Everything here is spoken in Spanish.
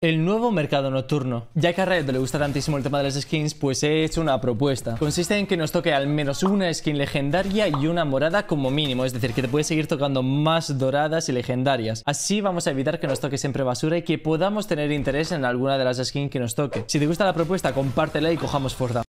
El nuevo mercado nocturno. Ya que a Riot le gusta tantísimo el tema de las skins, pues he hecho una propuesta. Consiste en que nos toque al menos una skin legendaria y una morada como mínimo, es decir, que te puedes seguir tocando más doradas y legendarias. Así vamos a evitar que nos toque siempre basura y que podamos tener interés en alguna de las skins que nos toque. Si te gusta la propuesta, compártela y cojamos fuerza.